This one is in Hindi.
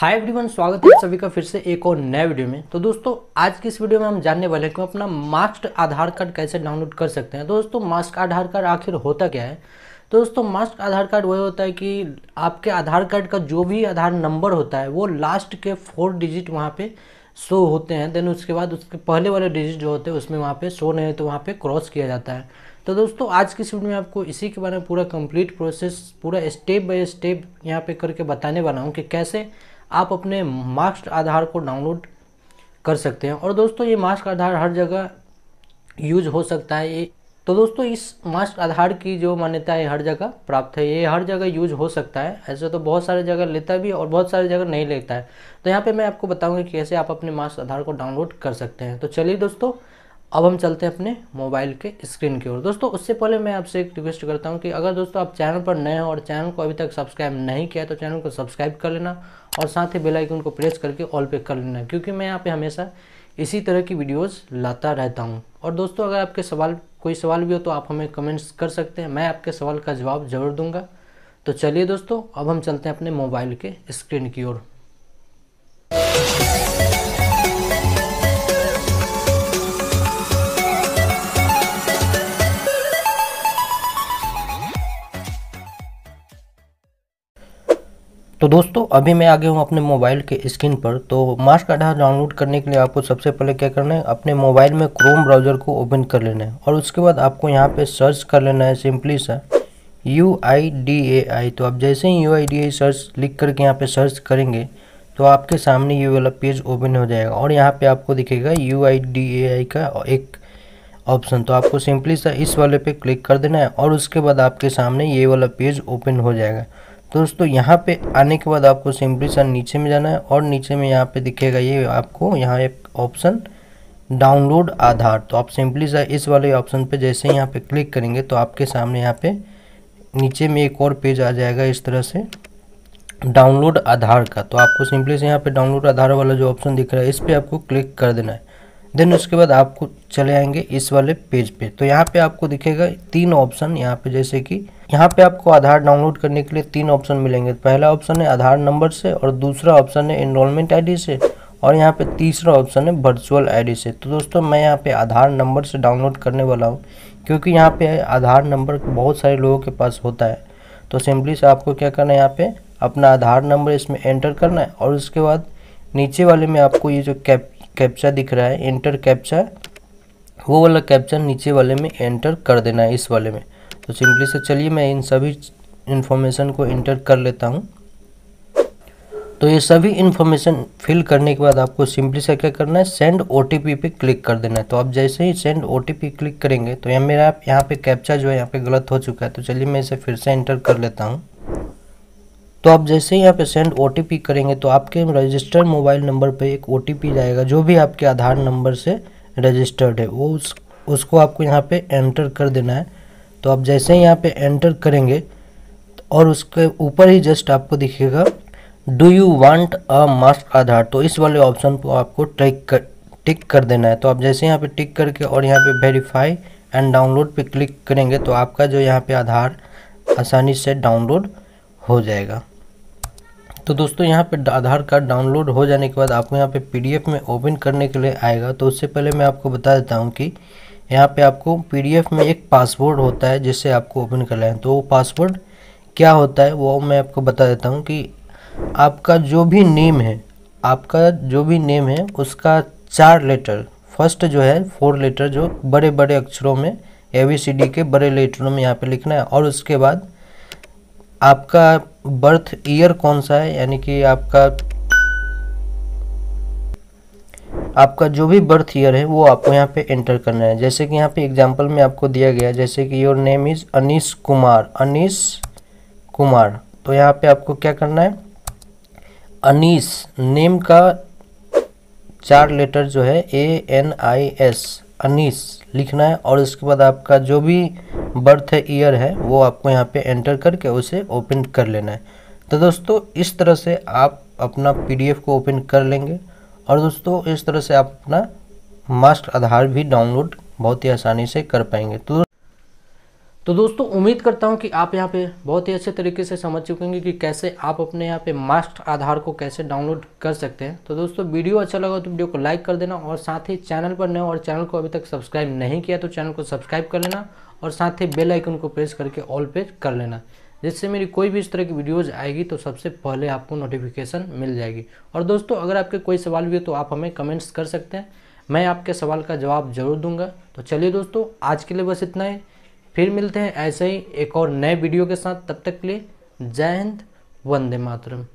हाय एवरीवन स्वागत है सभी का फिर से एक और नए वीडियो में तो दोस्तों आज की इस वीडियो में हम जानने वाले हैं कि अपना मास्क आधार कार्ड कैसे डाउनलोड कर सकते हैं तो दोस्तों मास्क आधार कार्ड आखिर होता क्या है तो दोस्तों मास्क आधार कार्ड वही होता है कि आपके आधार कार्ड का जो भी आधार नंबर होता है वो लास्ट के फोर डिजिट वहाँ पर शो होते हैं देन उसके बाद उसके पहले वाले डिजिट जो होते हैं उसमें वहाँ पर शो नहीं होते तो वहाँ पर क्रॉस किया जाता है तो दोस्तों आज की इस वीडियो में आपको इसी के बारे में पूरा कम्प्लीट प्रोसेस पूरा स्टेप बाय स्टेप यहाँ पे करके बताने वाला हूँ कि कैसे आप अपने मार्क्स आधार को डाउनलोड कर सकते हैं और दोस्तों ये मास्क आधार हर जगह यूज हो सकता है ये तो दोस्तों इस मास्क आधार की जो मान्यता है हर जगह प्राप्त है ये हर जगह यूज हो सकता है ऐसे तो बहुत सारे जगह लेता भी और बहुत सारे जगह नहीं लेता है तो यहाँ पे मैं आपको बताऊंगा कि कैसे आप अपने मास्क आधार को डाउनलोड कर सकते हैं तो चलिए दोस्तों अब हम चलते हैं अपने मोबाइल के स्क्रीन की ओर दोस्तों उससे पहले मैं आपसे एक रिक्वेस्ट करता हूँ कि अगर दोस्तों आप चैनल पर नए हो और चैनल को अभी तक सब्सक्राइब नहीं किया है तो चैनल को सब्सक्राइब कर लेना और साथ ही बेल आइकन को प्रेस करके ऑल पे कर लेना क्योंकि मैं यहाँ पे हमेशा इसी तरह की वीडियोज़ लाता रहता हूँ और दोस्तों अगर आपके सवाल कोई सवाल भी हो तो आप हमें कमेंट्स कर सकते हैं मैं आपके सवाल का जवाब जरूर दूंगा तो चलिए दोस्तों अब हम चलते हैं अपने मोबाइल के स्क्रीन की ओर तो दोस्तों अभी मैं आ गया हूँ अपने मोबाइल के स्क्रीन पर तो मास्क आधार डाउनलोड करने के लिए आपको सबसे पहले क्या करना है अपने मोबाइल में क्रोम ब्राउज़र को ओपन कर लेना है और उसके बाद आपको यहाँ पे सर्च कर लेना है सिंपली सा यू आई डी ए आई तो आप जैसे ही U I D I search लिख करके यहाँ पे सर्च करेंगे तो आपके सामने ये वाला पेज ओपन हो जाएगा और यहाँ पर आपको दिखेगा यू आई डी ए आई का एक ऑप्शन तो आपको सिंपली सा इस वाले पर क्लिक कर देना है और उसके बाद आपके सामने ये वाला पेज ओपन हो जाएगा तो दोस्तों यहाँ पे आने के बाद आपको सिंपली सर नीचे में जाना है और नीचे में यहाँ पे दिखेगा ये आपको यहाँ एक ऑप्शन डाउनलोड आधार तो आप सिंपली सर इस वाले ऑप्शन पे जैसे यहाँ पे क्लिक करेंगे तो आपके सामने यहाँ पे नीचे में एक और पेज आ जाएगा इस तरह से डाउनलोड आधार का तो आपको सिंपली से यहाँ पे डाउनलोड आधार वाला जो ऑप्शन दिख रहा है इस पर आपको क्लिक कर देना है देन उसके बाद आपको चले आएंगे इस वाले पेज पे तो यहाँ पे आपको दिखेगा तीन ऑप्शन यहाँ पे जैसे कि यहाँ पे आपको आधार डाउनलोड करने के लिए तीन ऑप्शन मिलेंगे तो पहला ऑप्शन है आधार नंबर से और दूसरा ऑप्शन है इनरोलमेंट आईडी से और यहाँ पे तीसरा ऑप्शन है वर्चुअल आईडी से तो दोस्तों मैं यहाँ पे आधार नंबर से डाउनलोड करने वाला हूँ क्योंकि यहाँ पे आधार नंबर बहुत सारे लोगों के पास होता है तो सिंपली से आपको क्या करना है यहाँ पे अपना आधार नंबर इसमें एंटर करना है और उसके बाद नीचे वाले में आपको ये जो कैप कैप्चा दिख रहा है एंटर कैप्चा वो वाला कैप्चा नीचे वाले में एंटर कर देना है इस वाले में तो सिंपली से चलिए मैं इन सभी इन्फॉर्मेशन को एंटर कर लेता हूँ तो ये सभी इन्फॉर्मेशन फिल करने के बाद आपको सिंपली से क्या करना है सेंड ओ पे क्लिक कर देना है तो आप जैसे ही सेंड ओ क्लिक करेंगे तो यहाँ मेरा यहाँ पे कैप्चा जो है यहाँ पे गलत हो चुका है तो चलिए मैं इसे फिर से एंटर कर लेता हूँ तो आप जैसे ही यहाँ पे सेंड ओ करेंगे तो आपके रजिस्टर्ड मोबाइल नंबर पे एक ओ जाएगा जो भी आपके आधार नंबर से रजिस्टर्ड है वो उस उसको आपको यहाँ पे एंटर कर देना है तो आप जैसे ही यहाँ पे एंटर करेंगे और उसके ऊपर ही जस्ट आपको दिखेगा do you want a mask Aadhaar तो इस वाले ऑप्शन को आपको ट्रैक कर टिक कर देना है तो आप जैसे यहाँ पर टिक करके और यहाँ पर वेरीफाई एंड डाउनलोड पर क्लिक करेंगे तो आपका जो यहाँ पर आधार आसानी से डाउनलोड हो जाएगा तो दोस्तों यहाँ पे आधार कार्ड डाउनलोड हो जाने के बाद आपको यहाँ पे पीडीएफ में ओपन करने के लिए आएगा तो उससे पहले मैं आपको बता देता हूँ कि यहाँ पे आपको पीडीएफ में एक पासवर्ड होता है जिससे आपको ओपन करना है तो वो पासवर्ड क्या होता है वो मैं आपको बता देता हूँ कि आपका जो भी नेम है आपका जो भी नेम है उसका चार लेटर फर्स्ट जो है फोर लेटर जो बड़े बड़े अक्षरों में ए बी सी डी के बड़े लेटरों में यहाँ पे लिखना है और उसके बाद आपका बर्थ ईयर कौन सा है यानी कि आपका आपका जो भी बर्थ ईयर है वो आपको यहाँ पे एंटर करना है जैसे कि यहाँ पे एग्जांपल में आपको दिया गया जैसे कि your name is Anish Kumar Anish Kumar तो यहाँ पे आपको क्या करना है अनिश नेम का चार लेटर जो है A N I S Anis लिखना है और उसके बाद आपका जो भी बर्थ है ईयर है वो आपको यहाँ पे एंटर करके उसे ओपन कर लेना है तो दोस्तों इस तरह से आप अपना पीडीएफ को ओपन कर लेंगे और दोस्तों इस तरह से आप अपना मास्टर आधार भी डाउनलोड बहुत ही आसानी से कर पाएंगे तो तो दोस्तों उम्मीद करता हूं कि आप यहां पे बहुत ही अच्छे तरीके से समझ चुके होंगे कि कैसे आप अपने यहां पे मास्ट आधार को कैसे डाउनलोड कर सकते हैं तो दोस्तों वीडियो अच्छा लगा तो वीडियो को लाइक कर देना और साथ ही चैनल पर नए और चैनल को अभी तक सब्सक्राइब नहीं किया तो चैनल को सब्सक्राइब कर लेना और साथ ही बेल आइकन को प्रेस करके ऑल पे कर लेना जिससे मेरी कोई भी इस तरह की वीडियोज़ आएगी तो सबसे पहले आपको नोटिफिकेशन मिल जाएगी और दोस्तों अगर आपके कोई सवाल भी हो तो आप हमें कमेंट्स कर सकते हैं मैं आपके सवाल का जवाब जरूर दूंगा तो चलिए दोस्तों आज के लिए बस इतना ही फिर मिलते हैं ऐसे ही एक और नए वीडियो के साथ तब तक के लिए जय हिंद वंदे मातरम